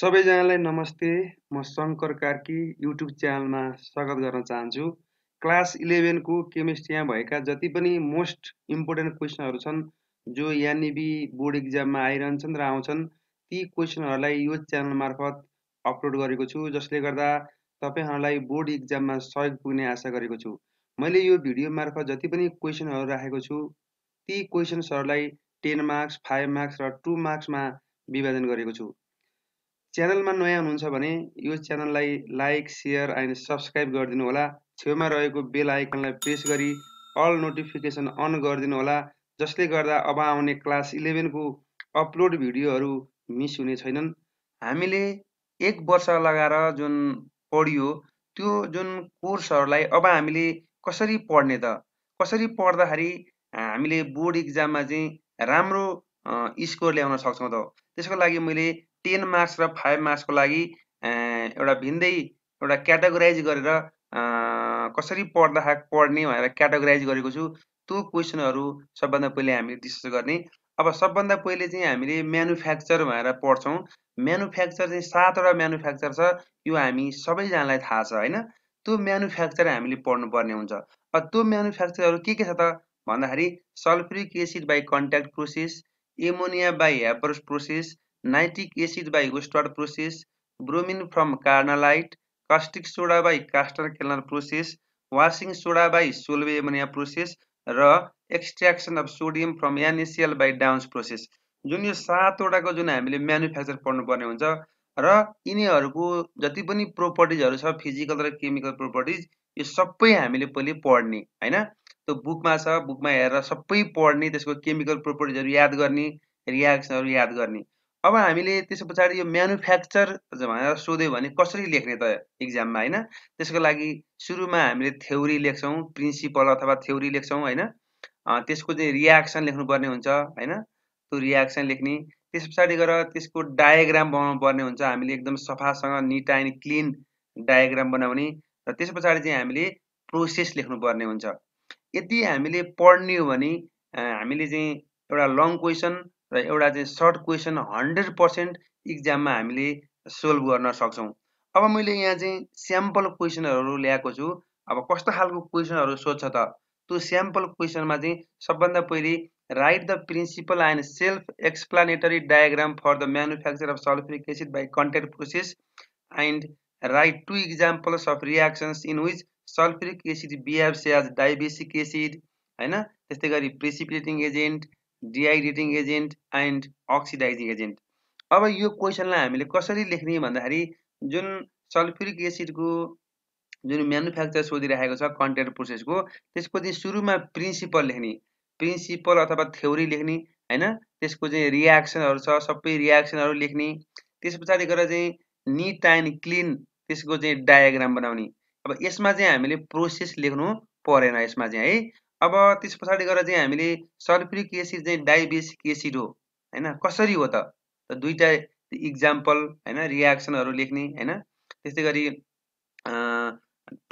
सबैजनालाई नमस्ते म शङ्कर कार्की युट्युब च्यानलमा स्वागत गर्न चाहन्छु क्लास इलेभेनको केमिस्ट्रीमा भएका जति पनि मोस्ट इम्पोर्टेन्ट क्वेसनहरू छन् जो यानिबी बोर्ड इक्जाममा आइरहन्छन् र आउँछन् ती क्वेसनहरूलाई यो च्यानल मार्फत अपलोड गरेको छु जसले गर्दा तपाईँहरूलाई बोर्ड इक्जाममा सहयोग पुग्ने आशा गरेको छु मैले यो भिडियो मार्फत जति पनि क्वेसनहरू राखेको छु ती क्वेसन्सहरूलाई टेन मार्क्स फाइभ मार्क्स र टु मार्क्समा विभाजन गरेको छु च्यानलमा नयाँ हुनुहुन्छ भने यो च्यानललाई लाइक सेयर अनि सब्सक्राइब गरिदिनु होला छेउमा रहेको बेल आइकनलाई प्रेस गरी अल नोटिफिकेसन अन गरिदिनु होला जसले गर्दा अब आउने क्लास इलेभेनको अपलोड भिडियोहरू मिस हुने छैनन् हामीले एक वर्ष लगाएर जुन पढियो त्यो जुन कोर्सहरूलाई अब हामीले कसरी पढ्ने त कसरी पढ्दाखेरि हामीले बोर्ड इक्जाममा चाहिँ राम्रो स्कोर ल्याउन सक्छौँ त त्यसको लागि मैले टेन मार्क्स र फाइभ मार्क्सको लागि एउटा भिन्दै एउटा क्याटेगोराइज गरेर कसरी पढ्दा पढ्ने भनेर क्याटेगोराइज गरेको छु त्यो क्वेसनहरू सबभन्दा पहिले हामी डिस्कस गर्ने अब सबभन्दा पहिले चाहिँ हामीले म्यानुफ्याक्चर भनेर पढ्छौँ म्यानुफ्याक्चर चाहिँ सातवटा म्यानुफ्याक्चर छ यो हामी सबैजनालाई थाहा छ होइन त्यो म्यानुफ्याक्चर हामीले पढ्नुपर्ने हुन्छ अब त्यो म्यानुफ्याक्चरहरू के के छ त भन्दाखेरि sulphuric acid by contact process ammonia by Haber process nitric acid by Westward process bromine from carnallite caustic soda by Castner Kellner process washing soda by Solvay process process र extraction of sodium from NaCl by Downs process जुन यो सातवटाको जुन हामीले manufacture पढ्नुपर्ने हुन्छ र यिनीहरूको जति पनि प्रोपर्टिजहरू छ फिजिकल र केमिकल प्रोपर्टिज यो सबै हामीले पहिले पढ्ने होइन त्यो बुकमा छ बुकमा हेरेर सबै पढ्ने त्यसको केमिकल प्रोपर्टिजहरू याद गर्ने रियाक्सनहरू याद गर्ने अब हामीले त्यस पछाडि यो म्यानुफ्याक्चर भनेर सोध्यो भने कसरी लेख्ने त इक्जाममा होइन त्यसको लागि सुरुमा हामीले थ्योरी लेख्छौँ प्रिन्सिपल अथवा थ्योरी लेख्छौँ होइन त्यसको चाहिँ रियाक्सन लेख्नुपर्ने हुन्छ होइन त्यो रियाक्सन लेख्ने त्यस पछाडि गएर त्यसको डायग्राम बनाउनु पर्ने हुन्छ हामीले एकदम सफासँग निट एन्ड क्लिन डायग्राम बनाउने र त्यस पछाडि चाहिँ हामीले प्रोसेस लेख्नुपर्ने हुन्छ यदि हामीले पढ्ने हो भने हामीले चाहिँ एउटा लङ क्वेसन र एउटा चाहिँ सर्ट क्वेसन हन्ड्रेड पर्सेन्ट इक्जाममा हामीले सोल्भ गर्न सक्छौँ अब मैले यहाँ चाहिँ स्याम्पल क्वेसनहरू ल्याएको छु अब कस्तो खालको क्वेसनहरू सोध्छ त त्यो स्याम्पल क्वेसनमा चाहिँ सबभन्दा पहिले write the principle and self explanatory diagram for the manufacture of sulphuric acid by contact process and write two examples of reactions in which sulphuric acid behaves as dibasic acid होइन त्यस्तै गरी precipitating agent dehydrating agent and oxidising agent अब यो क्वेसनलाई हामीले कसरी लेख्ने भन्दाखेरि जुन सल्फ्युरिक एसिडको जुन म्यानुफ्याक्चर सोधिराखेको छ कन्टेन्ट प्रोसेसको त्यसको चाहिँ सुरुमा प्रिन्सिपल लेख्ने प्रिन्सिपल अथवा थ्योरी लेख्ने होइन त्यसको चाहिँ रियाक्सनहरू छ सबै रियाक्सनहरू लेख्ने त्यस पछाडि गएर चाहिँ निट एन्ड क्लिन त्यसको चाहिँ डायग्राम बनाउने अब यसमा चाहिँ हामीले प्रोसेस लेख्नु परेन यसमा चाहिँ है अब त्यस पछाडि गएर चाहिँ हामीले सल्फ्रिक एसिड चाहिँ डाइबेसिक एसिड हो होइन कसरी हो त दुईवटा इक्जाम्पल होइन रियाक्सनहरू लेख्ने होइन त्यस्तै गरी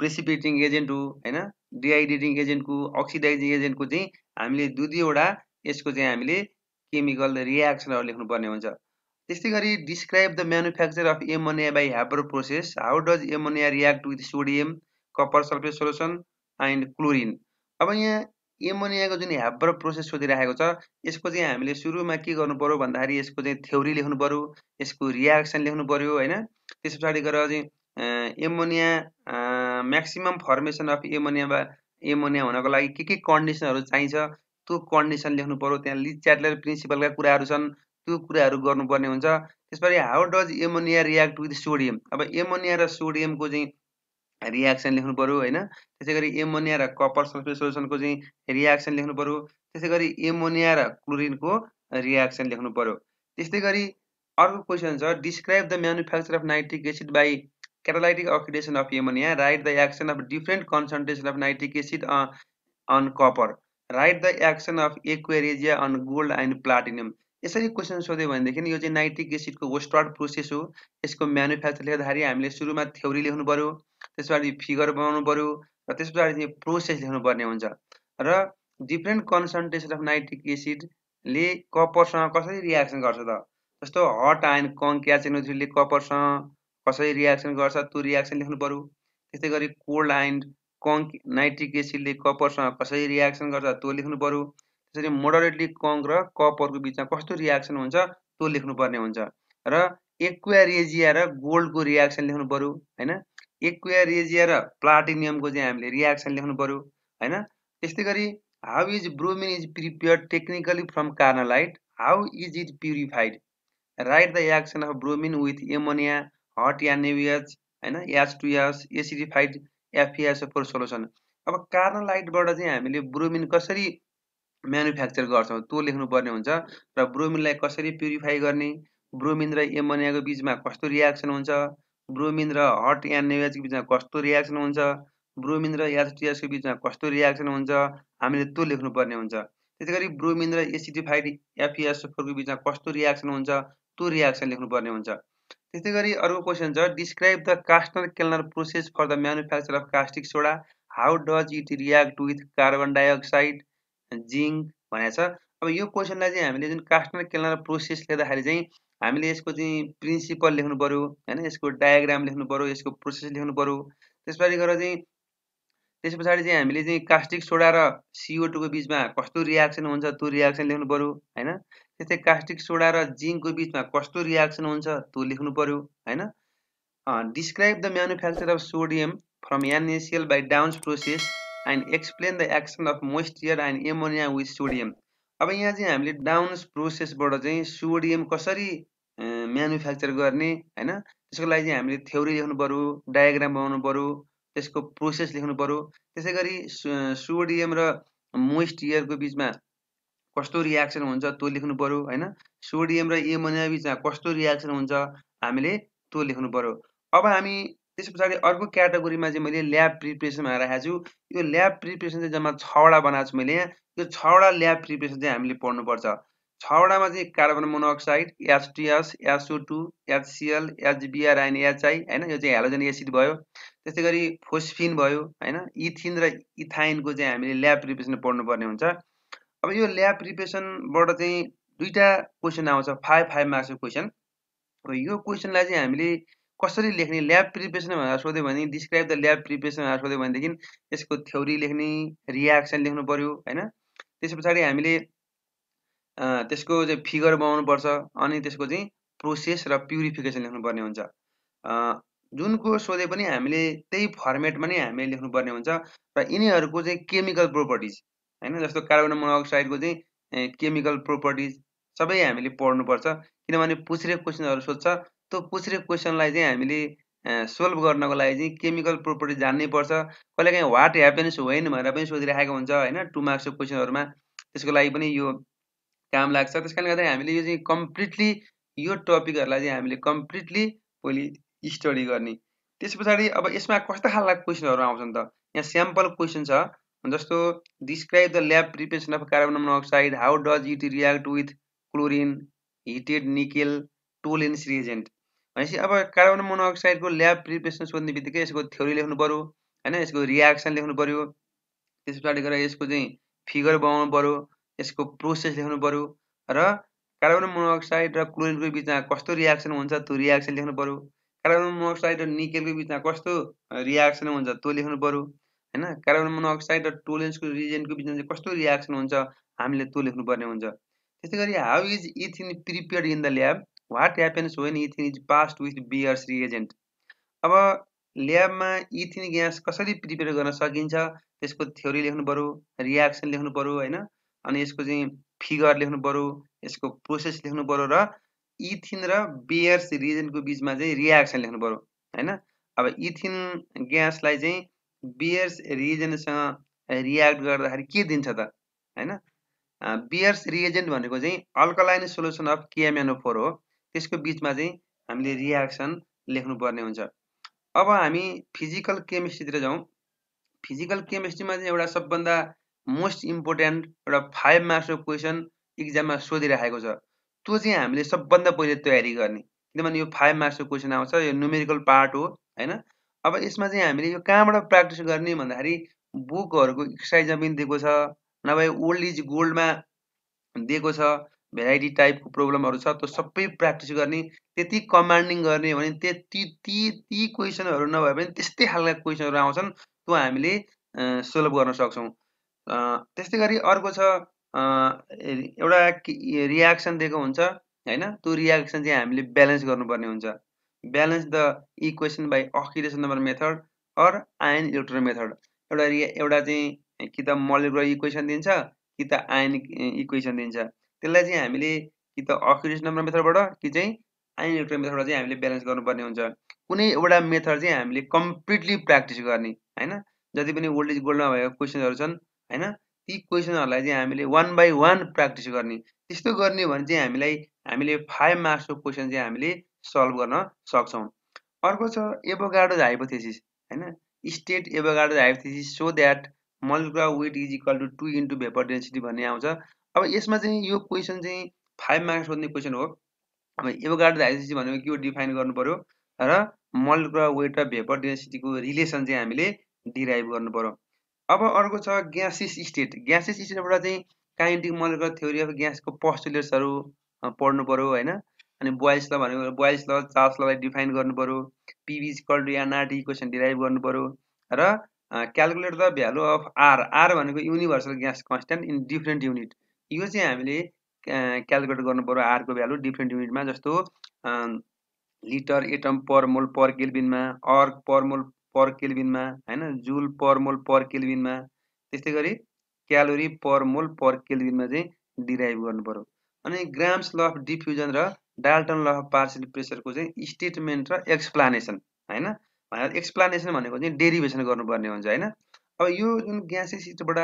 प्रेसिपेटिङ एजेन्ट हो होइन डिहाइड्रेटिङ एजेन्टको अक्सिडाइजिङ एजेन्टको चाहिँ हामीले दुई दुईवटा यसको चाहिँ हामीले केमिकल रियाक्सनहरू लेख्नुपर्ने हुन्छ त्यस्तै गरी describe the manufacture of ammonia by Haber process how does ammonia react with sodium copper sulphate solution and chlorine अब यहाँ एमोनियाको जुन ह्याबर प्रोसेस सोधिराखेको छ यसको चाहिँ हामीले सुरुमा के गर्नु पऱ्यो भन्दाखेरि यसको चाहिँ थ्योरी लेख्नु पऱ्यो यसको रियाक्सन लेख्नु पऱ्यो होइन त्यस पछाडि गएर चाहिँ ammonia maximum formation of ammonia वा एमोनिया हुनको लागि के के कन्डिसनहरू चाहिन्छ त्यो कन्डिसन लेख्नु पऱ्यो त्यहाँ लिज च्याटलर प्रिन्सिपलका कुराहरू छन् त्यो कुराहरू गर्नुपर्ने हुन्छ त्यसपछि how does ammonia react with sodium अब एमोनिया र सोडियमको चाहिँ रियाक्सन लेख्नु पऱ्यो होइन त्यसै गरी एमोनिया र कपर सल्फेट सोल्युसनको चाहिँ रियाक्सन लेख्नु पऱ्यो त्यसै गरी एमोनिया र क्लोरिनको रियाक्सन लेख्नु पऱ्यो त्यस्तै गरी अर्को क्वेसन छ describe the manufacture of nitric acid by catalytic oxidation of ammonia write the action of different concentration of nitric acid on copper write the action of aqua regia on gold and platinum यसरी question सोध्यो भनेदेखि यो चाहिँ nitric एसिडको West process हो यसको manufacture लेख्दाखेरि हामीले सुरुमा थ्योरी लेख्नु पऱ्यो त्यस पछाडि फिगर बनाउनु पऱ्यो र त्यस पछाडि चाहिँ प्रोसेस लेख्नु पर्ने हुन्छ र डिफ्रेन्ट कन्सन्ट्रेसन अफ नाइट्रिक एसिडले कपरसँग कसरी रियाक्सन गर्छ त जस्तो हट आयन कङ्क्याचेनोथ्रीले कपरसँग कसरी रियाक्सन गर्छ त्यो रियाक्सन लेख्नु पऱ्यो त्यस्तै गरी कोल्ड आयन कङ्क नाइट्रिक एसिडले कपरसँग कसरी रियाक्सन गर्छ त्यो लेख्नु पऱ्यो त्यसरी मोडरेटली कङ र कपरको बिचमा कस्तो रियाक्सन हुन्छ त्यो लेख्नुपर्ने हुन्छ र एक्वारेजिया र गोल्डको रियाक्सन लेख्नु पऱ्यो होइन एक्वारेजिया र प्लाटिनियमको चाहिँ हामीले रियाक्सन लेख्नु पऱ्यो होइन त्यस्तै गरी how is bromine is prepare technically from carnallite how is it purified write the reaction of bromine with ammonia hot या नेभिएच होइन H two S acidified FES four solution अब कार्नालाइटबाट चाहिँ हामीले ब्रोमिन कसरी म्यानुफ्याक्चर गर्छौँ त्यो लेख्नुपर्ने हुन्छ र ब्रोमिनलाई कसरी प्युरिफाई गर्ने ब्रोमिन र एमोनियाको बिचमा कस्तो रियाक्सन हुन्छ ब्रोमिन र हट एन्ड नेवाजको बिचमा कस्तो रियाक्सन हुन्छ ब्रोमिन र एसटिएसको बिचमा कस्तो रियाक्सन हुन्छ हामीले त्यो लेख्नुपर्ने हुन्छ त्यसै गरी ब्रोमिन र एसिडिफाइड एफिएस फोरको बिचमा कस्तो रियाक्सन हुन्छ त्यो रियाक्सन लेख्नुपर्ने हुन्छ त्यस्तै गरी अर्को क्वेसन छ describe the Castner Kellner process for the manufacture of caustic soda how does it react with carbon dioxide zinc भनेको छ अब यो क्वेसनलाई चाहिँ हामीले जुन कास्टनर केलनर प्रोसेस लेख्दाखेरि चाहिँ हामीले यसको चाहिँ प्रिन्सिपल लेख्नु पऱ्यो होइन यसको डायग्राम लेख्नु पऱ्यो यसको प्रोसेस लेख्नु पऱ्यो त्यस पछाडि गएर चाहिँ त्यस पछाडि चाहिँ हामीले चाहिँ कास्टिक सोडा र सिओ टूको बिचमा कस्तो रियाक्सन हुन्छ त्यो रियाक्सन लेख्नु पऱ्यो होइन त्यस्तै कास्टिक सोडा र जिङ्कको बिचमा कस्तो रियाक्सन हुन्छ त्यो लेख्नु पऱ्यो होइन describe the manufacture of sodium from NaCl by Downs process and explain the action of moisture and ammonia with sodium अब यहाँ चाहिँ हामीले डाउन्स प्रोसेसबाट चाहिँ सोडियम कसरी म्यानुफ्याक्चर गर्ने होइन त्यसको लागि चाहिँ हामीले थ्योरी लेख्नु पऱ्यो डायग्राम बनाउनु पऱ्यो त्यसको प्रोसेस लेख्नु पऱ्यो त्यसै गरी सोडियम र मोइस्ट बिचमा कस्तो रियाक्सन हुन्छ त्यो लेख्नु पऱ्यो होइन सोडियम र एमोनिया बिचमा कस्तो रियाक्सन हुन्छ हामीले त्यो लेख्नु पऱ्यो अब हामी त्यस पछाडि अर्को क्याटेगोरीमा चाहिँ मैले ल्याब प्रिपरेसनमा राखेको छु यो ल्याब प्रिपरेसन चाहिँ जम्मा छवटा बनाएको छु मैले यहाँ यो छवटा ल्याब प्रिपरेसन चाहिँ हामीले पढ्नुपर्छ छवटामा चाहिँ carbon monoxide HTS SO two HCl एचबिआरआइन एचआई होइन यो चाहिँ हेलोजन एसिड भयो त्यस्तै गरी फोस्फिन भयो होइन इथिन र इथाइनको चाहिँ हामीले ल्याब प्रिपरेसन पढ्नुपर्ने हुन्छ अब यो ल्याब प्रिपरेसनबाट चाहिँ दुईवटा क्वेसन आउँछ फाइभ फाइभ मार्क्सको क्वेसन र यो क्वेसनलाई चाहिँ हामीले कसरी लेख्ने ल्याब प्रिपेसन भनेर सोध्यो भने डिस्क्राइब द ल्याब प्रिपेरेसन भनेर सोध्यो भनेदेखि त्यसको थ्योरी लेख्ने रियाक्सन लेख्नु पऱ्यो होइन त्यस पछाडि हामीले त्यसको चाहिँ फिगर बनाउनुपर्छ अनि त्यसको चाहिँ प्रोसेस र प्युरिफिकेसन लेख्नुपर्ने हुन्छ जुन कोर्स सोधे पनि हामीले त्यही फर्मेटमा नै हामीले लेख्नुपर्ने हुन्छ र यिनीहरूको चाहिँ केमिकल प्रोपर्टिज होइन जस्तो कार्बन मोनोअक्साइडको चाहिँ केमिकल प्रोपर्टिज सबै हामीले पढ्नुपर्छ किनभने पुछ्रे क्वेसनहरू सोध्छ त्यो पुछेको क्वेसनलाई चाहिँ हामीले सोल्भ गर्नको लागि चाहिँ केमिकल प्रोपर्टी जान्नै पर्छ जान्नैपर्छ काहीँ वाट ह्यापन्स होइन भनेर पनि सोधिराखेको हुन्छ होइन टु मार्क्सको क्वेसनहरूमा त्यसको लागि पनि यो काम लाग्छ त्यस कारणले गर्दाखेरि हामीले यो चाहिँ कम्प्लिटली यो टपिकहरूलाई चाहिँ हामीले कम्प्लिटली भोलि स्टडी गर्ने त्यस पछाडि अब यसमा कस्तो खालका क्वेसनहरू आउँछन् त यहाँ स्याम्पल क्वेसन छ जस्तो describe the lab preparation of carbon monoxide how does it react with chlorine heated nickel Tollens reagent भनेपछि अब कार्बन मोनोअक्साइडको ल्याब प्रिपेरेसन सोध्ने बित्तिकै यसको थ्योरी लेख्नु पऱ्यो होइन यसको रियाक्सन लेख्नु पऱ्यो त्यस पछाडि गएर यसको चाहिँ फिगर बनाउनु पऱ्यो यसको प्रोसेस लेख्नु पऱ्यो र कार्बन मोनोअक्साइड र क्लोरिनको बिचमा कस्तो रियाक्सन हुन्छ त्यो रियाक्सन लेख्नु पऱ्यो कार्बन मोनोअक्साइड र निकेलको बिचमा कस्तो रियाक्सन हुन्छ त्यो लेख्नु पऱ्यो होइन कार्बन मोनोअक्साइड र टोलेन्सको रिजेन्टको बिचमा चाहिँ कस्तो रियाक्सन हुन्छ हामीले त्यो लेख्नुपर्ने हुन्छ त्यस्तै गरी how is ethene prepare in the lab what happens when ethene is passed with Baeyer's reagent अब ल्याबमा इथिन ग्यास कसरी प्रिपेयर गर्न सकिन्छ त्यसको थ्योरी लेख्नु पऱ्यो रियाक्सन लेख्नु पऱ्यो होइन अनि यसको चाहिँ फिगर लेख्नु पऱ्यो यसको प्रोसेस लेख्नु पऱ्यो र इथिन र बियर्स रिएजेन्टको बिचमा चाहिँ रियाक्सन लेख्नु पऱ्यो होइन अब इथिन ग्यासलाई चाहिँ बियर्स रिएजेन्टसँग रियाक्ट गर्दाखेरि के दिन्छ त होइन बियर्स रिएजेन्ट भनेको चाहिँ alkaline solution of KMnO four हो त्यसको बिचमा चाहिँ हामीले रियाक्सन लेख्नुपर्ने हुन्छ अब हामी फिजिकल केमिस्ट्रीतिर जाउँ फिजिकल केमिस्ट्रीमा चाहिँ एउटा सबभन्दा मोस्ट इम्पोर्टेन्ट एउटा फाइभ मार्क्सको क्वेसन इक्जाममा सोधिराखेको छ त्यो चाहिँ हामीले सबभन्दा पहिले तयारी गर्ने किनभने यो फाइभ मार्क्सको क्वेसन आउँछ यो न्युमेरिकल पार्ट हो होइन अब यसमा चाहिँ हामीले यो कहाँबाट प्र्याक्टिस गर्ने भन्दाखेरि बुकहरूको एक्सर्साइजमा पनि दिएको छ नभए ओल्ड इज गोल्डमा दिएको छ भेराइटी टाइपको प्रोब्लमहरू छ त्यो सबै प्र्याक्टिस गर्ने त्यति कमान्डिङ गर्ने भने त्यति ती ती क्वेसनहरू नभए पनि त्यस्तै खालका क्वेसनहरू आउँछन् त्यो हामीले सोल्भ गर्न सक्छौँ त्यस्तै गरी अर्को छ एउटा रियाक्सन दिएको हुन्छ होइन त्यो रियाक्सन चाहिँ हामीले ब्यालेन्स गर्नुपर्ने हुन्छ balance the equation by oxidation number method or ion electron method एउटा रिया एउटा चाहिँ कि त मलिकुलर इक्वेसन दिन्छ कि त आयन इक्वेसन दिन्छ त्यसलाई चाहिँ हामीले कि त नम्बर मेथडबाट कि चाहिँ आइन इलेक्ट्रोन मेथडबाट चाहिँ हामीले ब्यालेन्स गर्नुपर्ने हुन्छ कुनै एउटा मेथड चाहिँ हामीले कम्प्लिटली प्र्याक्टिस गर्ने होइन जति पनि ओल्ड एज गोल्डमा भएको क्वेसनहरू छन् होइन ती क्वेसनहरूलाई चाहिँ हामीले वान बाई वान प्र्याक्टिस गर्ने त्यस्तो गर्ने भने चाहिँ हामीलाई हामीले फाइभ मार्क्सको क्वेसन चाहिँ हामीले सल्भ गर्न सक्छौँ अर्को छ एभोगाडोज हाइपोथेसिस होइन state Avogadro's hypothesis so that molecular weight is equal to two into vapour density भन्ने आउँछ अब यसमा चाहिँ यो क्वेसन चाहिँ फाइभ मार्क्स सोध्ने क्वेसन हो अब एभोगार्ड डाइजेसिटी भनेको के हो डिफाइन गर्नु पऱ्यो र मल्क वेट अफ भेपर डेन्सिटीको रिलेसन चाहिँ हामीले डिराइभ गर्नु पऱ्यो अब अर्को छ ग्यासेस स्टेट ग्यासेस स्टेटबाट चाहिँ काइनेटिक मलिकुलर थ्योरी अफ ग्यासको पस्टुलेट्सहरू पढ्नु पऱ्यो होइन अनि बोइस ल भनेको बोइस ल चार्ल्स ललाई डिफाइन गर्नु पऱ्यो PV to nRT equation derive गर्नु पऱ्यो र calculate the value of R R भनेको universal gas constant in different unit यो चाहिँ हामीले क्यालकुलेट गर्नु पऱ्यो आरको भ्यालु डिफ्रेन्ट युनिटमा जस्तो लिटर एटम पर मोल पर केल्बिनमा अर्क पर मोल पर केल्बिनमा होइन जुल पर मोल पर केल्बिनमा त्यस्तै गरी क्यालोरी पर मोल पर केल्बिनमा चाहिँ डिराइभ गर्नु पऱ्यो अनि ग्राम्स ल अफ डिफ्युजन र डाल्टन ल अफ पार्सल प्रेसरको चाहिँ स्टेटमेन्ट र एक्सप्लानेसन होइन भनेर एक्सप्लानेसन भनेको चाहिँ डेरिभेसन गर्नुपर्ने हुन्छ होइन अब यो जुन ग्यासेसबाट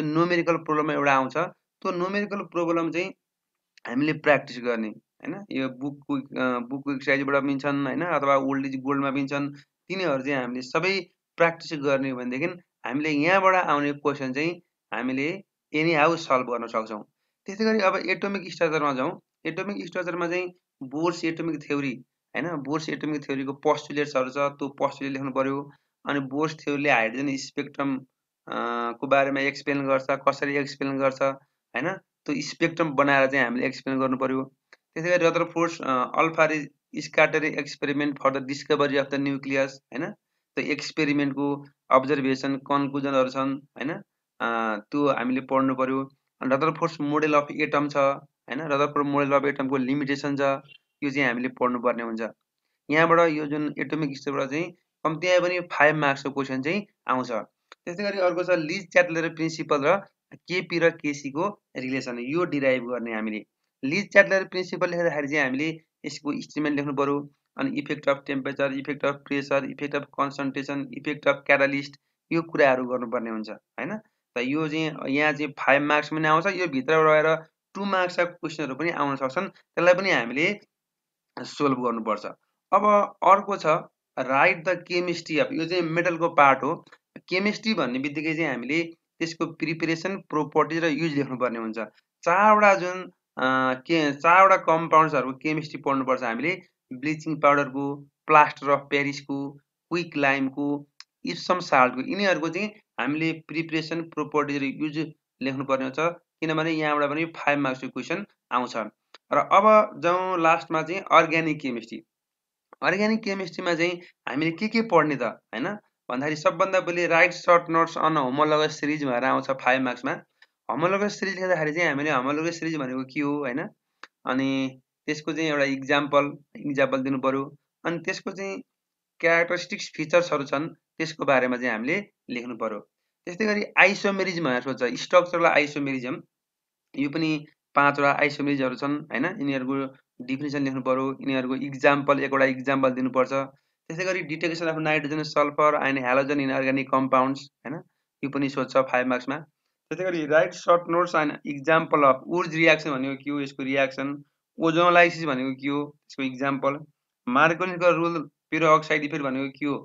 जुन नोमेरिकल प्रब्लममा एउटा आउँछ त्यो नोमेरिकल प्रोब्लम चाहिँ हामीले प्र्याक्टिस गर्ने होइन यो बुक बुक एक्सर्साइजबाट पनि छन् होइन अथवा ओल्ड इज गोल्डमा पनि छन् तिनीहरू चाहिँ हामीले सबै प्र्याक्टिस गर्ने भनेदेखि हामीले यहाँबाट आउने क्वेसन चाहिँ हामीले एनी हाउ सल्भ गर्न सक्छौँ त्यसै गरी अब एटोमिक स्ट्रक्चरमा जाउँ एटोमिक स्ट्रक्चरमा चाहिँ बोर्स एटोमिक थ्योरी होइन बोर्स एटोमिक थ्योरीको पस्टुलेट्सहरू छ त्यो पस्टुलेट लेख्नु पऱ्यो अनि बोर्स थ्योरीले हाइड्रोजन स्पेक्ट्रम को बारेमा एक्सप्लेन गर्छ कसरी एक्सप्लेन गर्छ होइन त्यो स्पेक्ट्रम बनाएर चाहिँ हामीले एक्सप्लेन गर्नु पऱ्यो त्यसै गरी फोर्स alpha rays scattering experiment for the discovery of the nucleus होइन त्यो एक्सपेरिमेन्टको अब्जर्भेसन कन्क्लुजनहरू छन् होइन त्यो हामीले पढ्नु पऱ्यो Rutherford's model of atom छ होइन रदर फोर्स मोडेल अफ एटमको लिमिटेसन छ यो चाहिँ हामीले पढ्नुपर्ने हुन्छ यहाँबाट यो जुन एटोमिक स्टेपबाट चाहिँ कम्तीमा पनि फाइभ मार्क्सको क्वेसन चाहिँ आउँछ त्यस्तै गरी अर्को छ लिज च्याटलर प्रिन्सिपल र केपी र केसीको रिलेसन यो डिराइभ गर्ने हामीले लिज च्याटलर प्रिन्सिपल लेख्दाखेरि चाहिँ हामीले यसको इस्टिमेट लेख्नु पऱ्यो अनि effect of temperature effect of pressure effect of concentration effect of catalyst यो कुराहरू गर्नुपर्ने हुन्छ होइन त यो चाहिँ यहाँ चाहिँ फाइभ मार्क्स पनि आउँछ यो भित्र रहेर टु मार्क्सका क्वेसनहरू पनि आउन सक्छन् त्यसलाई पनि हामीले सोल्भ गर्नुपर्छ अब अर्को छ राइट द केमिस्ट्री अफ यो चाहिँ मेटलको पार्ट हो केमिस्ट्री भन्ने बित्तिकै चाहिँ हामीले त्यसको प्रिपेरेसन प्रोपर्टिज र युज लेख्नुपर्ने हुन्छ चारवटा जुन के चारवटा कम्पाउन्ड्सहरूको केमिस्ट्री पढ्नुपर्छ हामीले ब्लिचिङ पाउडरको प्लास्टर अफ पेरिसको क्विक लाइमको इप्सम साल्टको यिनीहरूको चाहिँ हामीले प्रिपेरेसन प्रोपर्टिज र युज लेख्नुपर्ने हुन्छ किनभने यहाँबाट पनि फाइभ मार्क्सको क्वेसन आउँछ र अब जाउँ लास्टमा चाहिँ अर्ग्यानिक केमिस्ट्री अर्ग्यानिक केमिस्ट्रीमा चाहिँ हामीले के के पढ्ने त होइन भन्दाखेरि सबभन्दा पहिले write short notes on homologous series भनेर आउँछ फाइभ मार्क्समा होमोलोगस सिरिज लेख्दाखेरि चाहिँ हामीले होमोलोगस सिरिज भनेको के हो होइन अनि त्यसको चाहिँ एउटा इक्जाम्पल इक्जाम्पल दिनु पऱ्यो अनि त्यसको चाहिँ क्यारेक्टरिस्टिक्स फिचर्सहरू छन् त्यसको बारेमा चाहिँ हामीले लेख्नु पऱ्यो त्यस्तै गरी आइसोमेरिजम भनेर सोध्छ स्ट्रक्चरल आइसोमेरिजम यो पनि पाँचवटा आइसोमेरिजहरू छन् होइन यिनीहरूको डिफिनेसन लेख्नु पऱ्यो यिनीहरूको इक्जाम्पल एकवटा इक्जाम्पल दिनुपर्छ त्यसै गरी detection of nitrogen sulphur and halogen in organic compounds होइन यो पनि सोध्छ फाइभ मार्क्समा त्यसै गरी write short notes and example of Wurtz reaction भनेको के हो यसको रियाक्सन ओजोलाइसिस भनेको के हो त्यसको इक्जाम्पल मार्कोनिसको रुल पिरो अक्साइड इफेक्ट भनेको के हो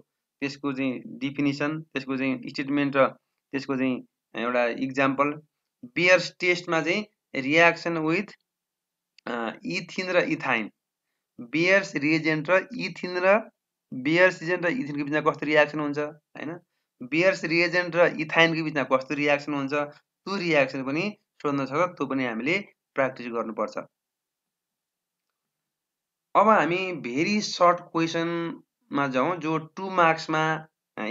त्यसको चाहिँ डिफिनिसन त्यसको चाहिँ स्टेटमेन्ट र त्यसको चाहिँ एउटा इक्जाम्पल बियर्स टेस्टमा चाहिँ रियाक्सन विथ इथिन र इथाइन बियर्स रिएजेन्ट र इथिन र बियर सिजन र इथिनको बिचमा कस्तो रियाक्सन हुन्छ होइन बियर्स रिएजेन्ट र इथाइनको बिचमा कस्तो रियाक्सन हुन्छ त्यो रियाक्सन पनि सोध्न सक्छ त्यो पनि हामीले प्र्याक्टिस गर्नुपर्छ अब हामी भेरी सर्ट क्वेसनमा जाउँ जो टु मार्क्समा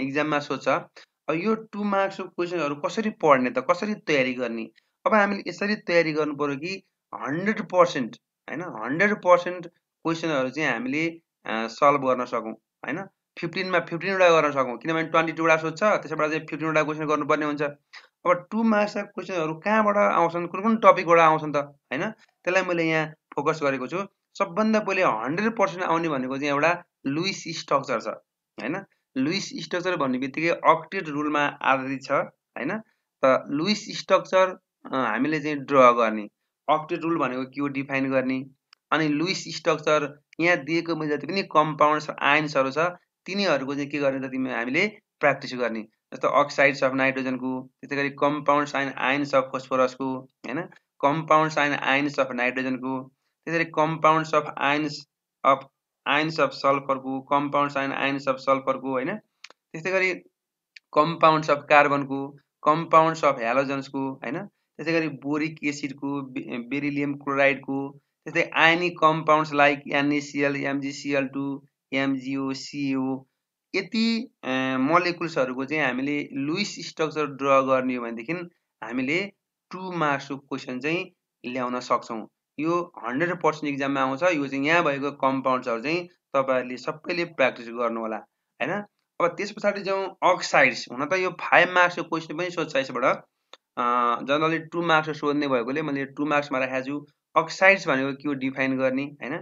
इक्जाममा सोध्छ अब यो टु मार्क्सको क्वेसनहरू कसरी पढ्ने त कसरी तयारी गर्ने अब हामीले यसरी तयारी गर्नु पऱ्यो कि हन्ड्रेड पर्सेन्ट होइन हन्ड्रेड पर्सेन्ट क्वेसनहरू चाहिँ हामीले सल्भ गर्न सकौँ होइन फिफ्टिनमा फिफ्टिनवटा गर्न सकौँ किनभने ट्वेन्टी टूवटा सोध्छ त्यसबाट चाहिँ फिफ्टिनवटा क्वेसन गर्नुपर्ने हुन्छ अब टु मार्क्सका क्वेसनहरू कहाँबाट आउँछन् कुन कुन टपिकबाट आउँछन् त होइन त्यसलाई मैले यहाँ फोकस गरेको छु सबभन्दा पहिले हन्ड्रेड पर्सेन्ट आउने भनेको चाहिँ एउटा लुइस स्ट्रक्चर छ होइन लुइस स्ट्रक्चर भन्ने बित्तिकै अक्टेड रुलमा आधारित छ होइन त लुइस स्ट्रक्चर हामीले चाहिँ ड्र गर्ने अक्टेड रुल भनेको के हो डिफाइन गर्ने अनि लुइस स्ट्रक्चर यहाँ दिएको जति पनि कम्पाउन्ड्स आयन्सहरू छ तिनीहरूको चाहिँ के गर्ने तिमी हामीले प्र्याक्टिस गर्ने जस्तो अक्साइड्स अफ नाइट्रोजनको त्यस्तै गरी कम्पाउन्ड साइन आयन्स अफ फोस्फोरसको होइन कम्पाउन्ड्स आइन आयन्स अफ नाइट्रोजनको त्यसै गरी compounds of ions of ions of सल्फरको कम्पाउन्ड साइन आयन्स अफ सल्फरको होइन त्यस्तै गरी कम्पाउन्ड्स अफ कार्बनको कम्पाउन्ड्स अफ ह्यालोजन्सको होइन त्यसै गरी बोरिक एसिडको बेरिलियम क्लोराइडको त्यस्तै ionic compounds like NaCl MgCl two MgO यति मलेकुल्सहरूको चाहिँ हामीले लुइस स्ट्रक्चर ड्र गर्ने हो भनेदेखि हामीले टु मार्क्सको क्वेसन चाहिँ ल्याउन सक्छौँ यो हन्ड्रेड पर्सेन्ट इक्जाममा आउँछ यो चाहिँ यहाँ भएको कम्पाउन्ड्सहरू चाहिँ तपाईँहरूले सबैले प्र्याक्टिस होला होइन अब त्यस पछाडि जाउँ अक्साइड्स हुन त यो फाइभ मार्क्सको क्वेसन पनि सोध्छ यसबाट जनरली टु मार्क्स सोध्ने भएकोले मैले टु मार्क्समा राखेको छु अक्साइड्स भनेको के हो डिफाइन गर्ने होइन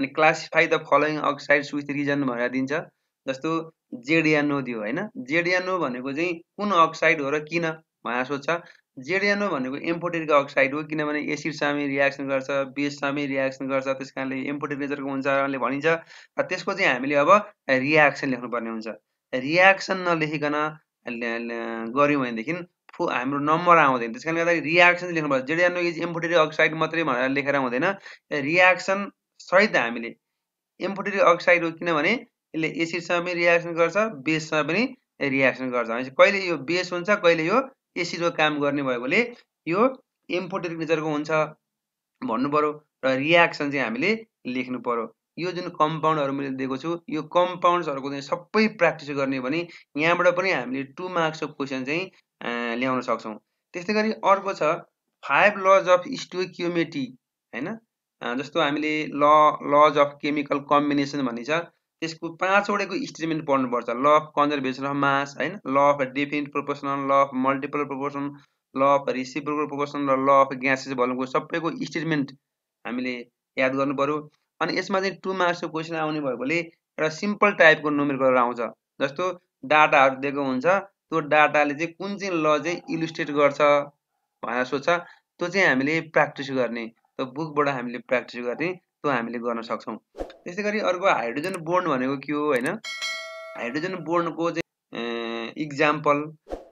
अनि classify the following oxides with reason भनेर दिन्छ जस्तो जेडियानो दियो होइन जेडियानो भनेको चाहिँ कुन अक्साइड हो र किन भनेर सोध्छ जेडियानो भनेको इम्पोर्टेडको अक्साइड हो किनभने एसिड सामी रियाक्सन गर्छ बेस सामी रियाक्सन गर्छ त्यस कारणले इम्पोर्टेड नेचरको हुन्छ भनेर भनिन्छ र त्यसको चाहिँ हामीले अब रियाक्सन लेख्नुपर्ने हुन्छ रियाक्सन नलेखिकन गऱ्यौँ भनेदेखि फु हाम्रो नम्बर आउँदैन त्यस कारणले गर्दाखेरि रियाक्सन लेख्नुपर्छ जेडियानो इज एम्फोटेरी अक्साइड मात्रै भनेर लेखेर हुँदैन रियाक्सन सहित हामीले एम्फोटेरी अक्साइड हो किनभने यसले एसिडसँग पनि रियाक्सन गर्छ बेससँग पनि रियाक्सन गर्छ भनेपछि कहिले यो बेस हुन्छ कहिले यो एसिडको काम गर्ने भएकोले यो एम्फोटेरिक नेचरको हुन्छ भन्नु पऱ्यो र रियाक्सन चाहिँ हामीले लेख्नु पऱ्यो यो जुन कम्पाउन्डहरू मैले दिएको छु यो कम्पाउन्ड्सहरूको चाहिँ सबै प्र्याक्टिस गर्ने भने यहाँबाट पनि हामीले टु मार्क्सको क्वेसन चाहिँ ल्याउन सक्छौँ त्यस्तै गरी अर्को छ फाइभ लज अफ स्टोकियोमेटी होइन जस्तो हामीले ल लज अफ केमिकल कम्बिनेसन भनिन्छ त्यसको पाँचवटैको स्टेटमेन्ट पढ्नुपर्छ law of conservation of mass होइन law of definite proportional law of multiple proportion law of reciprocal proportion र ल अफ ग्यासेस भलको सबैको स्टेटमेन्ट हामीले याद गर्नु पऱ्यो अनि यसमा चाहिँ टु मार्क्सको क्वेसन आउने भएकोले एउटा सिम्पल टाइपको नोमेरिकलहरू आउँछ जस्तो डाटाहरू दिएको हुन्छ त्यो डाटाले चाहिँ कुन चाहिँ ल चाहिँ इलिस्ट्रेट गर्छ भनेर सोध्छ त्यो चाहिँ हामीले प्र्याक्टिस गर्ने त्यो बुकबाट हामीले प्र्याक्टिस गर्ने त्यो हामीले गर्न सक्छौँ त्यस्तै गरी अर्को हाइड्रोजन बोन्ड भनेको के हो होइन हाइड्रोजन बोन्डको चाहिँ इक्जाम्पल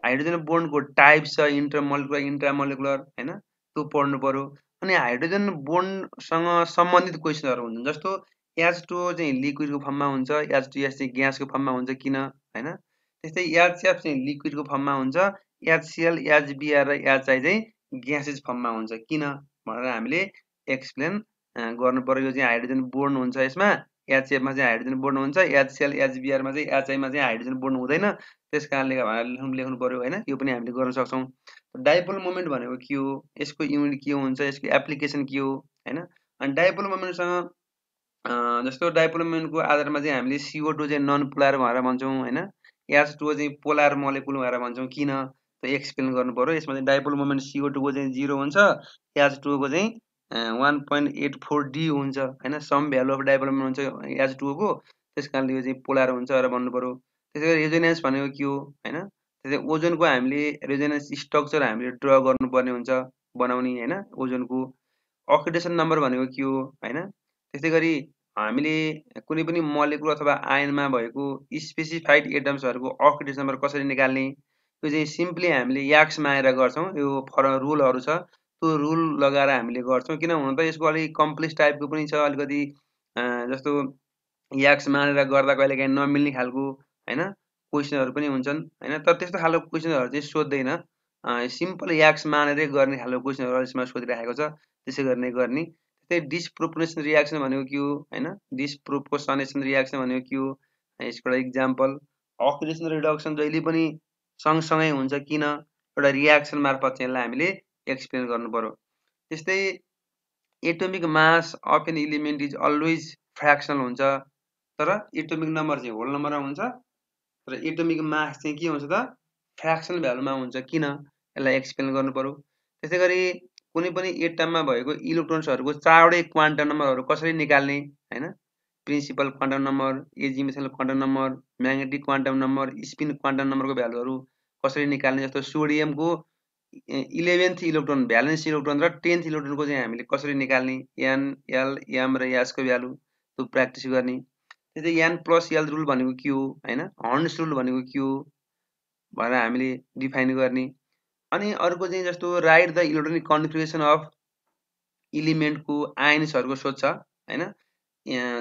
हाइड्रोजन बोन्डको टाइप छ इन्ट्रामोलिकुलर इन्ट्रामोलिकुलर होइन त्यो पढ्नु पऱ्यो अनि हाइड्रोजन बोन्डसँग सम्बन्धित क्वेसनहरू हुन्छन् जस्तो एच टू चाहिँ लिक्विडको फर्ममा हुन्छ एच टू एस चाहिँ ग्यासको फर्ममा हुन्छ किन होइन त्यस्तै एचसिएफ चाहिँ लिक्विडको फर्ममा हुन्छ एचसिएल एचबिआर र एचआई चाहिँ ग्यासेज फर्ममा हुन्छ किन भनेर हामीले एक्सप्लेन गर्नु पऱ्यो यो चाहिँ हाइड्रोजन बोर्न हुन्छ यसमा एचसिएफमा चाहिँ हाइड्रोजन बोर्न हुन्छ एचसिएल एचबिआरमा चाहिँ एचआईमा चाहिँ हाइड्रोजन बोर्न हुँदैन त्यस कारणले लेख्नु लेख्नु पऱ्यो होइन यो पनि हामीले गर्न सक्छौँ डाइपोल मोमेन्ट भनेको के हो यसको युनिट के हुन्छ यसको एप्लिकेसन के हो होइन अनि डाइपोल मोमेन्टसँग जस्तो डाइपोल मोमेन्टको आधारमा चाहिँ हामीले सिओटो चाहिँ नन पोलार भनेर भन्छौँ होइन एच टू चाहिँ पोलार मलेकुल भनेर भन्छौँ किन त एक्सप्लेन गर्नु पऱ्यो यसमा चाहिँ डाइपोल मोमेन्ट सिओ टूको चाहिँ जिरो हुन्छ एच टूको चाहिँ one point eight four D हुन्छ होइन some value of dipole moment हुन्छ एच टूको त्यस कारणले यो चाहिँ पोलार हुन्छ भनेर भन्नु पऱ्यो त्यसै गरी रेजोनेन्स भनेको के हो होइन त्यसै ओजनको हामीले रेजोनेन्स स्ट्रक्चर हामीले ड्र गर्नुपर्ने हुन्छ बनाउने होइन ओजनको अक्सिडेसन नम्बर भनेको के हो होइन त्यस्तै गरी हामीले कुनै पनि मलेकुल अथवा आयनमा भएको स्पेसिफाइड एटम्सहरूको अर्किटेक्स नम्बर कसरी निकाल्ने त्यो चाहिँ सिम्पली हामीले याक्समा आएर गर्छौँ यो फर रुलहरू छ त्यो रुल लगाएर हामीले गर्छौँ किन हुन त यसको अलिक कम्प्लेक्स टाइपको पनि छ अलिकति जस्तो याक्स मानेर गर्दा कहिलेकाहीँ नमिल्ने खालको होइन क्वेसनहरू पनि हुन्छन् होइन तर त्यस्तो खालको क्वेसनहरू चाहिँ सोध्दैन सिम्पल याक्स मानेरै गर्ने खालको क्वेसनहरू यसमा सोधिराखेको छ त्यसै गरी नै गर्ने त्यस्तै डिसप्रोपोनेसन रियाक्सन भनेको के हो होइन डिसप्रोपोसनेसन रियाक्सन भनेको के हो यसको एउटा इक्जाम्पल अक्सिडेसन रिडक्सन जहिले पनि सँगसँगै हुन्छ किन एउटा रियाक्सन मार्फत चाहिँ यसलाई हामीले एक्सप्लेन गर्नु पऱ्यो त्यस्तै atomic mass of an element is always fractional हुन्छ तर एटोमिक नम्बर चाहिँ होल नम्बरमा हुन्छ तर एटोमिक मास चाहिँ के हुन्छ त फ्रेक्सनल भ्यालुमा हुन्छ किन यसलाई एक्सप्लेन गर्नु पऱ्यो त्यसै गरी कुनै पनि एटममा भएको इलेक्ट्रोन्सहरूको चारवटै क्वान्टम नम्बरहरू कसरी निकाल्ने होइन principal quantum number azimuthal quantum number magnetic quantum number spin quantum नम्बरको भ्यालुहरू कसरी निकाल्ने जस्तो सोडियमको इलेभेन्थ इलेक्ट्रोन भ्यालेन्स इलेक्ट्रोन र टेन्थ इलेक्ट्रोनको चाहिँ हामीले कसरी निकाल्ने एन एल एम र यासको भ्यालु त्यो प्र्याक्टिस गर्ने त्यस्तै एन प्लस एल रुल भनेको के हो होइन हर्न्स रुल भनेको के हो भनेर हामीले डिफाइन गर्ने अनि अर्को चाहिँ जस्तो write the electronic configuration of इलिमेन्टको आयन्सहरूको सोध्छ होइन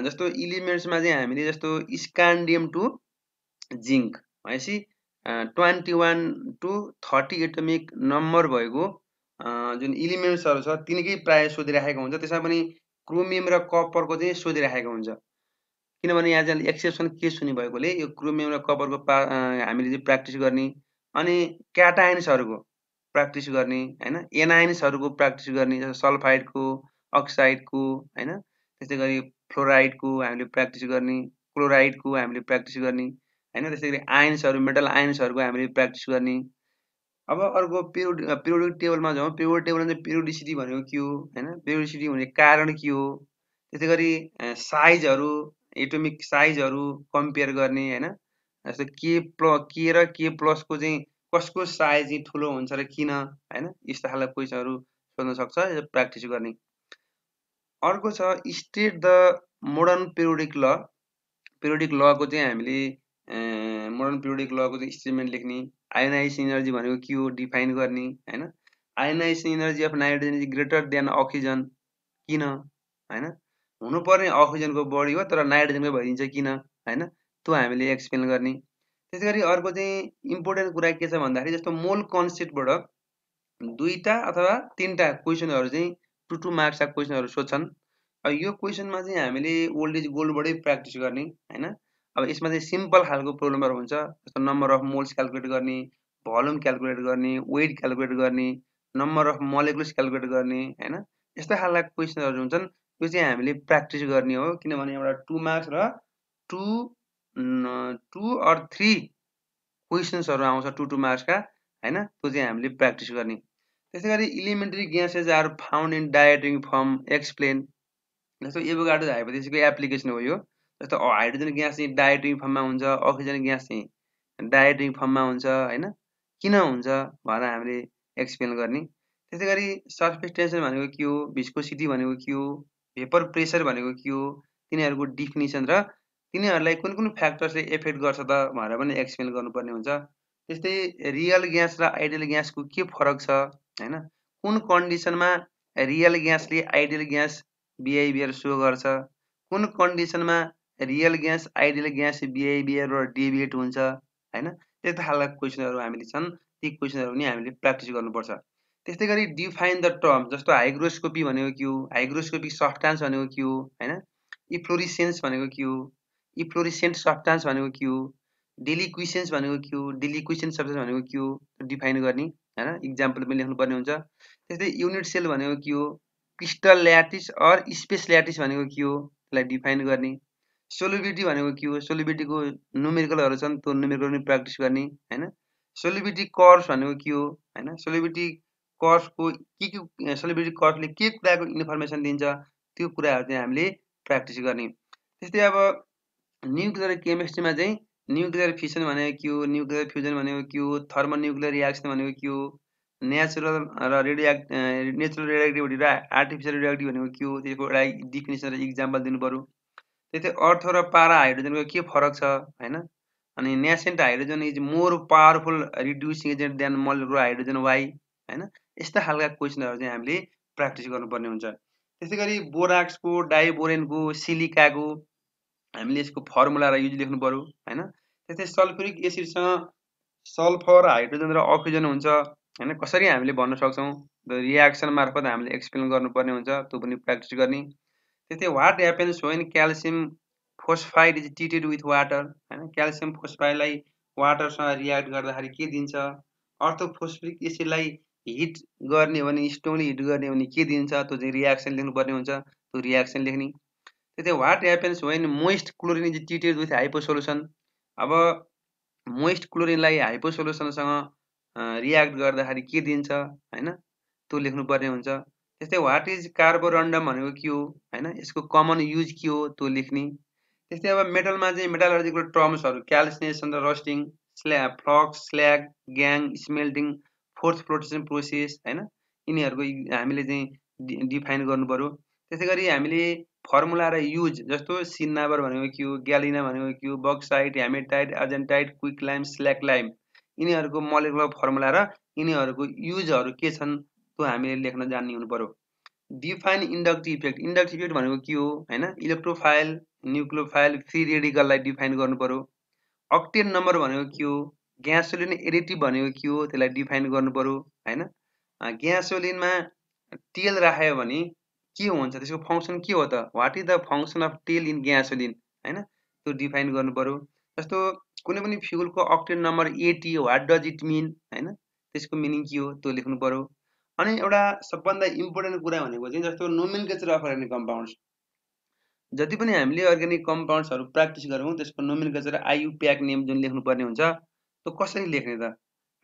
जस्तो इलिमेन्ट्समा चाहिँ हामीले जस्तो स्कान्डियम टु जिङ्क भनेपछि twenty one to thirty atomic number भएको जुन इलिमेन्ट्सहरू छ तिनकै प्रायः सोधिराखेको हुन्छ त्यसमा पनि क्रोमियम र कपरको चाहिँ सोधिराखेको हुन्छ किनभने यहाँ चाहिँ एक्सेप्सन के हुने भएकोले यो क्रोमियम र कपरको पा हामीले चाहिँ प्र्याक्टिस गर्ने अनि क्याटायन्सहरूको प्र्याक्टिस गर्ने होइन एनाइन्सहरूको प्र्याक्टिस गर्ने जस्तो सल्फाइडको अक्साइडको होइन त्यस्तै गरी फ्लोराइडको हामीले प्र्याक्टिस गर्ने क्लोराइडको हामीले प्र्याक्टिस गर्ने होइन त्यस्तै गरी आयन्सहरू मेटल आयन्सहरूको हामीले प्र्याक्टिस गर्ने अब अर्को पिरियोड पिरियोडिक टेबलमा जाउँ पिरियोड टेबलमा चाहिँ पिरियोडिसिटी भनेको के हो होइन पिरियोडिसिटी हुने कारण के हो त्यस्तै गरी साइजहरू एटोमिक साइजहरू कम्पेयर गर्ने होइन जस्तो के प्ल के र के प्लसको चाहिँ कसको साइज ठुलो हुन्छ र किन होइन यस्तो खालको क्वेसनहरू सोध्न सक्छ प्र्याक्टिस गर्ने अर्को छ state the modern periodic law periodic लको चाहिँ हामीले मोडर्न पिरियोडिक लको चाहिँ स्टेटमेन्ट लेख्ने आयोनाइस इनर्जी भनेको के हो डिफाइन गर्ने होइन ionise energy of nitrogen is greater than oxygen किन होइन हुनुपर्ने अक्सिजनको बढी हो तर नाइट्रोजनकै भइदिन्छ किन होइन त्यो हामीले एक्सप्लेन गर्ने त्यसै गरी अर्को चाहिँ इम्पोर्टेन्ट कुरा के छ भन्दाखेरि जस्तो मोल कन्सेप्टबाट दुईवटा अथवा तिनवटा क्वेसनहरू चाहिँ टु टु मार्क्सका क्वेसनहरू सोध्छन् अब यो क्वेसनमा चाहिँ हामीले ओल्ड एज गोल्डबाटै प्र्याक्टिस गर्ने होइन अब यसमा चाहिँ सिम्पल खालको प्रब्लमहरू हुन्छ जस्तो नम्बर अफ मोल्स क्यालकुलेट गर्ने भल्युम क्यालकुलेट गर्ने वेट क्यालकुलेट गर्ने नम्बर अफ मलेकुल्स क्यालकुलेट गर्ने होइन यस्ता खालका क्वेसनहरू हुन्छन् त्यो चाहिँ हामीले प्र्याक्टिस गर्ने हो किनभने एउटा टु मार्क्स र टु टु अर थ्री क्वेसन्सहरू आउँछ टु टु मार्क्सका होइन त्यो चाहिँ हामीले प्र्याक्टिस गर्ने त्यसै गरी elementary gases are found in diatomic form explain जस्तो एभोगाडो हाइपोथेसिसको एप्लिकेसन हो यो जस्तो हाइड्रोजन ग्यास चाहिँ डायटिङ फर्ममा हुन्छ अक्सिजन ग्यास चाहिँ डायटिङ फर्ममा हुन्छ होइन किन हुन्छ भनेर हामीले एक्सप्लेन गर्ने त्यसै गरी सर्फेस टेन्सन भनेको के हो भिस्कोसिटी भनेको के हो भेपर प्रेसर भनेको के हो तिनीहरूको डिफिनिसन र तिनीहरूलाई कुन कुन फ्याक्टर्सले इफेक्ट गर्छ त भनेर पनि एक्सप्लेन गर्नुपर्ने हुन्छ त्यस्तै रियल ग्यास र आइडियल ग्यासको के फरक छ होइन कुन कन्डिसनमा रियल ग्यासले आइडियल ग्यास बिहेभियर सो गर्छ कुन कन्डिसनमा रियल ग्यास आइडियल ग्यास बिहेभियरबाट डेभिएट हुन्छ होइन त्यस्तो खालका क्वेसनहरू हामीले छन् ती क्वेसनहरू पनि हामीले प्र्याक्टिस गर्नुपर्छ त्यस्तै गरी डिफाइन द टर्म जस्तो हाइग्रोस्कोपी भनेको के हो हाइग्रोस्कोपिक सफ्टान्स भनेको के हो होइन इफ्लोरिसेन्स भनेको के हो इफ्लोरिसेन्ट सब्टान्स भनेको के हो डेली क्वेसन्स भनेको के हो डेली क्वेसन सब्सटान्स भनेको के हो डिफाइन गर्ने होइन इक्जाम्पल पनि लेख्नुपर्ने हुन्छ त्यस्तै युनिट सेल भनेको के हो crystal lattice or space lattice भनेको के हो त्यसलाई डिफाइन गर्ने सोलिबिटी भनेको के हो सोलिबिटीको नुमेरिकलहरू छन् त्यो नुमेरिकल पनि प्र्याक्टिस गर्ने होइन सोलिबिटी कर्स भनेको के हो होइन सोलिबिटी कर्सको के के सोलिबिटी कर्सले के कुराको इन्फर्मेसन दिन्छ त्यो कुराहरू चाहिँ हामीले प्र्याक्टिस गर्ने त्यस्तै अब न्युक्लियर केमिस्ट्रीमा चाहिँ न्युक्लियर फिसन भनेको के हो न्युक्लियर फ्युजन भनेको के हो थर्मो न्युक्लियर रियाक्सन भनेको के हो नेचुरल र रेडियो नेचुरल रियाक्टिभिटी र आर्टिफिसियल रियाक्टिभ भनेको के हो त्यसको एउटा डिफिनेसन र इक्जाम्पल दिनु पऱ्यो त्यस्तै अर्थ र पारा हाइड्रोजनको के फरक छ होइन अनि nascent hydrogen is more powerful reducing agent than molecular hydrogen why होइन यस्ता खालका क्वेसनहरू चाहिँ हामीले प्र्याक्टिस गर्नुपर्ने हुन्छ त्यसै गरी बोराक्सको डाइबोरेनको सिलिकाको हामीले यसको फर्मुला र युज लेख्नु पऱ्यो होइन त्यस्तै सल्फ्युरिक एसिडसँग सल्फर हाइड्रोजन र अक्सिजन हुन्छ होइन कसरी हामीले भन्न सक्छौँ रियाक्सन मार्फत हामीले एक्सप्लेन गर्नुपर्ने हुन्छ त्यो पनि प्र्याक्टिस गर्ने त्यस्तै what happens when calcium phosphide is टिटेड विथ वाटर होइन क्याल्सियम फोस्फाइडलाई वाटरसँग रियाक्ट गर्दाखेरि के दिन्छ अर्थोफोस्फिक एसिडलाई हिट गर्ने भने स्टोनली हिट गर्ने भने के दिन्छ त्यो चाहिँ रियाक्सन लेख्नुपर्ने हुन्छ त्यो रियाक्सन लेख्ने त्यो what happens when moist chlorine is treated with hypo solution अब मोइस्ट क्लोरिनलाई हाइपो सोल्युसनसँग रियाक्ट गर्दाखेरि के दिन्छ होइन त्यो लेख्नुपर्ने हुन्छ त्यस्तै वाट इज कार्बोरन्डम भनेको के हो होइन यसको कमन युज के हो त्यो लेख्ने त्यस्तै अब मेटलमा चाहिँ मेटालोजिकल टर्म्सहरू क्यालसिनेसन र रस्टिङ स्ल्या flux slag gangue smelting froth flotation process होइन यिनीहरूको हामीले चाहिँ डिफाइन गर्नु त्यसै गरी हामीले फर्मुला र युज जस्तो सिन्नाबर भनेको के हो ग्यालिना भनेको के हो bauxite haematite argentite quick lime slaked lime यिनीहरूको मलेकुलर फर्मुला र यिनीहरूको युजहरू के छन् त्यो हामीले लेख्न जान्ने हुनु पऱ्यो define inductive effect inductive effect भनेको के हो होइन इलेक्ट्रोफाइल न्युक्लोफाइल फ्री रेडिकललाई डिफाइन गर्नु पऱ्यो अक्टेन नम्बर भनेको के हो ग्यासोलिन एडिटिभ भनेको के हो त्यसलाई डिफाइन गर्नु पऱ्यो होइन ग्यासोलिनमा तेल राख्यो भने के हुन्छ त्यसको फङ्सन के हो त what is the function of TEL in gasoline होइन त्यो डिफाइन गर्नु पऱ्यो जस्तो कुनै पनि फ्युलको octane number eighty what does it mean होइन त्यसको मिनिङ के हो त्यो लेख्नु पऱ्यो अनि एउटा सबभन्दा इम्पोर्टेन्ट कुरा भनेको चाहिँ जस्तो केचर अफ अर्ग्यानिक कम्पाउन्ड्स जति पनि हामीले अर्ग्यानिक कम्पाउन्ड्सहरू प्र्याक्टिस गरौँ त्यसको नोमिनकेचर आयु प्याक नेम जुन लेख्नुपर्ने हुन्छ त्यो कसरी लेख्ने त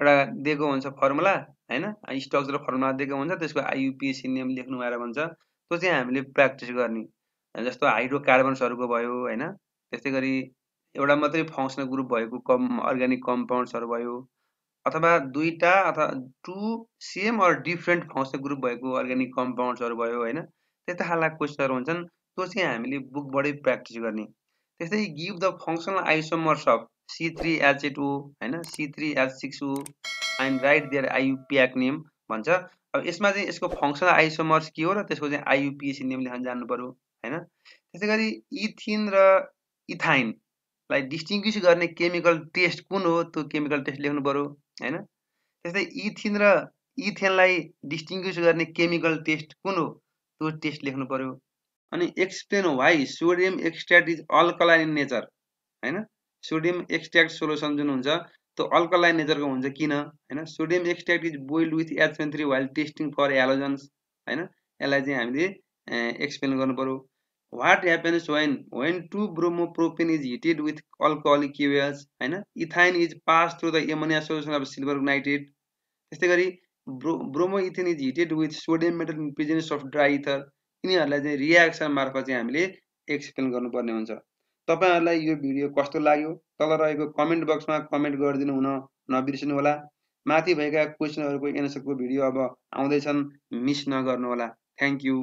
एउटा दिएको हुन्छ फर्मुला होइन स्ट्रक्चर फर्मुला दिएको हुन्छ त्यसको आइयुपिएससी नेम लेख्नु भएर भन्छ त्यो चाहिँ हामीले प्र्याक्टिस गर्ने जस्तो हाइड्रोकार्बन्सहरूको भयो होइन त्यस्तै गरी एउटा मात्रै फङ्सनल ग्रुप भएको कम अर्ग्यानिक कम्पाउन्ड्सहरू भयो अथवा दुईवटा अथवा two same or different functional group भएको अर्ग्यानिक कम्पाउन्ड्सहरू भयो होइन त्यस्ता खालका क्वेसनहरू हुन्छन् त्यो चाहिँ हामीले बुकबाटै प्र्याक्टिस गर्ने त्यस्तै give the functional isomers of C three H eight O होइन C three H six O and write their IUPAC name भन्छ अब यसमा चाहिँ यसको फङ्सनल आइसोमर्स के हो र त्यसको चाहिँ आइयुपिएसी नेम लेख्न जान्नु पऱ्यो होइन त्यसै गरी इथिन र इथाइनलाई डिस्टिङ्ग्विस गर्ने केमिकल टेस्ट कुन हो त्यो केमिकल टेस्ट लेख्नु पऱ्यो होइन त्यस्तै इथिन र इथेनलाई डिस्टिङ्ग्विस गर्ने केमिकल टेस्ट कुन हो त्यो टेस्ट लेख्नु पऱ्यो अनि explain why sodium extract is alkaline nature होइन सोडियम एक्सट्र्याक्ट सोल्युसन जुन हुन्छ त अल्कलाइन नेचरको हुन्छ किन होइन sodium extract is boiled with H N three while testing for halogens होइन यसलाई चाहिँ हामीले एक्सप्लेन गर्नु पऱ्यो what happens when when two bromo propane is heated with alcoholic KOH होइन ethyne is pass through the ammonia solution of silver nitrate त्यस्तै गरी ब्रो bromo ethane is heated with sodium metal in presence of dry ether यिनीहरूलाई चाहिँ reaction मार्फत चाहिँ हामीले explain गर्नुपर्ने हुन्छ तपाईँहरूलाई यो भिडियो कस्तो लाग्यो तल रहेको कमेन्ट बक्समा कमेन्ट गरिदिनु हुन होला माथि भएका क्वेसनहरूको एन्सरको भिडियो अब आउँदैछन् मिस नगर्नुहोला थ्याङ्क यू